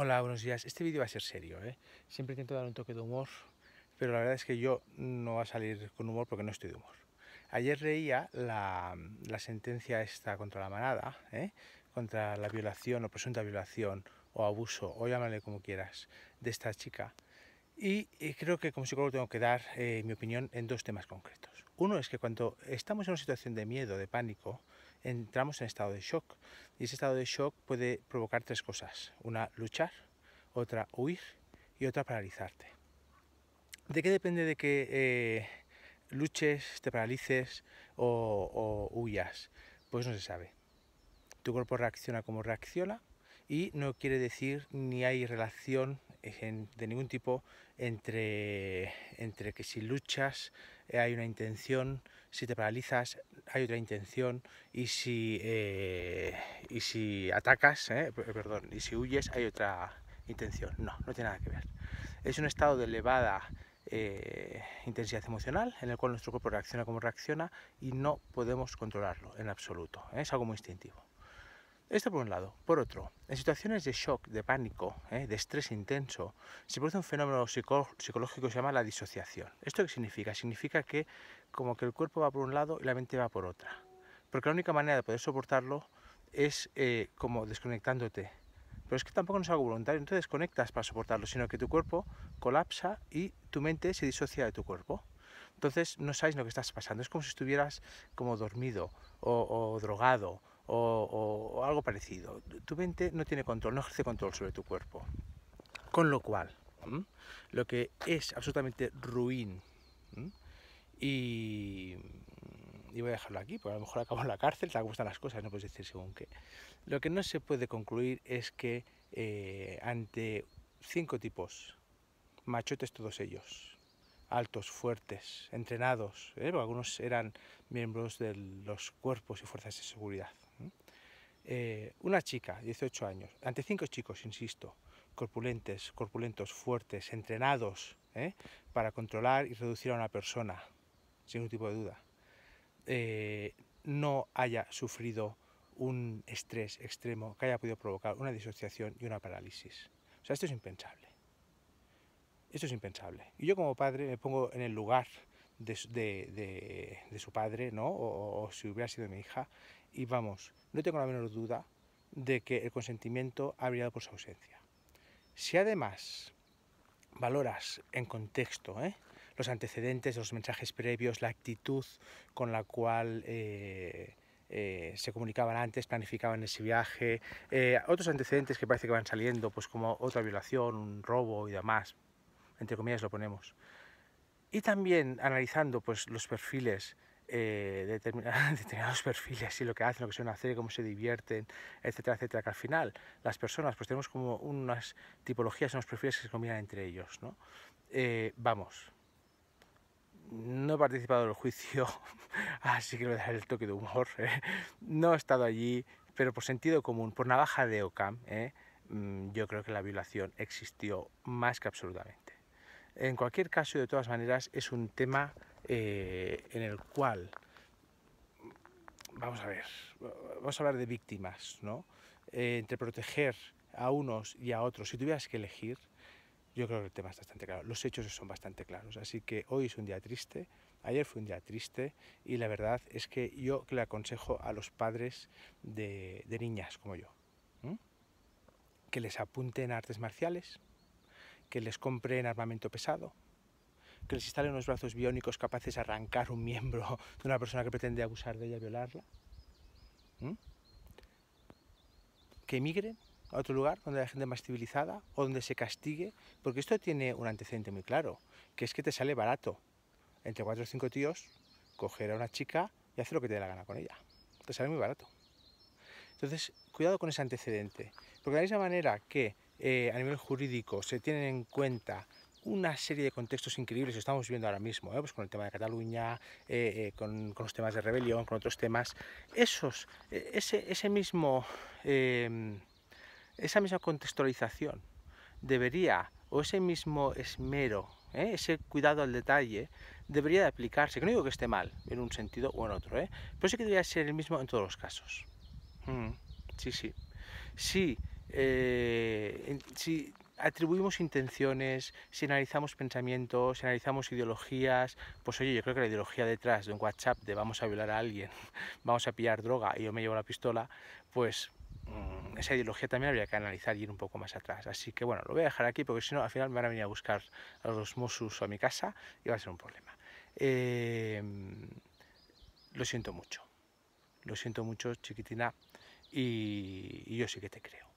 Hola, buenos días. Este vídeo va a ser serio, ¿eh? Siempre intento dar un toque de humor, pero la verdad es que yo no va a salir con humor porque no estoy de humor. Ayer leía la, sentencia esta contra la manada, ¿eh? contra la violación o presunta violación o abuso, o llámale como quieras, de esta chica. Y eh, creo que como psicólogo tengo que dar eh, mi opinión en dos temas concretos. Uno es que cuando estamos en una situación de miedo, de pánico, entramos en estado de shock. Y ese estado de shock puede provocar tres cosas. Una, luchar, otra, huir y otra, paralizarte. ¿De qué depende de que eh, luches, te paralices o, o huyas? Pues no se sabe. Tu cuerpo reacciona como reacciona y no quiere decir ni hay relación de ningún tipo entre, entre que si luchas eh, hay una intención si te paralizas hay otra intención y si, eh, y si atacas, eh, perdón, y si huyes hay otra intención. No, no tiene nada que ver. Es un estado de elevada eh, intensidad emocional en el cual nuestro cuerpo reacciona como reacciona y no podemos controlarlo en absoluto. Es algo muy instintivo. Esto por un lado. Por otro, en situaciones de shock, de pánico, ¿eh? de estrés intenso, se produce un fenómeno psicológico que se llama la disociación. ¿Esto qué significa? Significa que como que el cuerpo va por un lado y la mente va por otra. Porque la única manera de poder soportarlo es eh, como desconectándote. Pero es que tampoco es algo voluntario, no te desconectas para soportarlo, sino que tu cuerpo colapsa y tu mente se disocia de tu cuerpo. Entonces no sabes lo que estás pasando, es como si estuvieras como dormido o drogado o, algo parecido. Tu mente no tiene control, no ejerce control sobre tu cuerpo. Con lo cual, lo que es absolutamente ruin, y, voy a dejarlo aquí, porque a lo mejor acabo en la cárcel, como están las cosas, no puedes decir según qué. Lo que no se puede concluir es que eh, ante cinco tipos, machotes todos ellos, altos, fuertes, entrenados, ¿eh? algunos eran miembros de los cuerpos y fuerzas de seguridad, eh, una chica, 18 años, ante cinco chicos, insisto, corpulentes, corpulentos, fuertes, entrenados ¿eh? para controlar y reducir a una persona, sin ningún tipo de duda, eh, no haya sufrido un estrés extremo que haya podido provocar una disociación y una parálisis. O sea, esto es impensable. Esto es impensable. Y yo como padre me pongo en el lugar de, su padre, ¿no? O, si hubiera sido mi hija. Y vamos, no tengo la menor duda de que el consentimiento ha brillado por su ausencia. Si además valoras en contexto ¿eh? los antecedentes, los mensajes previos, la actitud con la cual... Eh, eh, se comunicaban antes, planificaban ese viaje, otros antecedentes que parece que van saliendo, pues como otra violación, un robo y demás, entre comillas lo ponemos. Y también analizando pues, los perfiles, eh, determinados, perfiles y lo que hacen, lo que suelen hacer, cómo se divierten, etcétera, etcétera, que al final las personas pues tenemos como unas tipologías, unos perfiles que se combinan entre ellos, ¿no? Eh, vamos, no he participado en el juicio, así que le voy a dar el toque de humor, ¿eh? no he estado allí, pero por sentido común, por navaja de Ocam, mm, yo creo que la violación existió más que absolutamente. En cualquier caso, de todas maneras, es un tema eh, en el cual, vamos a ver, vamos a hablar de víctimas, ¿no? Eh, entre proteger a unos y a otros, si tuvieras que elegir, yo creo que el tema es bastante claro, los hechos son bastante claros, así que hoy es un día triste, ayer fue un día triste y la verdad es que yo le aconsejo a los padres de, niñas como yo, que les apunten artes marciales, que les compren armamento pesado, que les instalen unos brazos biónicos capaces de arrancar un miembro de una persona que pretende abusar de ella, violarla, que emigren a otro lugar donde haya gente más civilizada o donde se castigue, porque esto tiene un antecedente muy claro, que es que te sale barato, entre cuatro o cinco tíos, coger a una chica y hacer lo que te dé la gana con ella. Te sale muy barato. Entonces, cuidado con ese antecedente, porque de la misma manera que eh, a nivel jurídico se tienen en cuenta una serie de contextos increíbles que estamos viendo ahora mismo, eh, pues con el tema de Cataluña, eh, con, con, los temas de rebelión, con otros temas, esos, e, ese, ese mismo, em, esa misma contextualización debería, o ese mismo esmero, ese cuidado al detalle, debería de aplicarse, que no digo que esté mal en un sentido o en otro, pero sí que debería ser el mismo en todos los casos. Mm, sí, sí. Sí, si atribuimos intenciones, si analizamos pensamientos, si analizamos ideologías, pues oye, yo creo que la ideología detrás de un WhatsApp de vamos a violar a alguien, vamos a pillar droga y yo me llevo la pistola, pues mm, esa ideología también habría que analizar y ir un poco más atrás. Así que bueno, lo voy a dejar aquí porque si no, al final me van a venir a buscar a los Mossos o a mi casa y va a ser un problema. Em, lo siento mucho, lo siento mucho, chiquitina, y yo sí que te creo.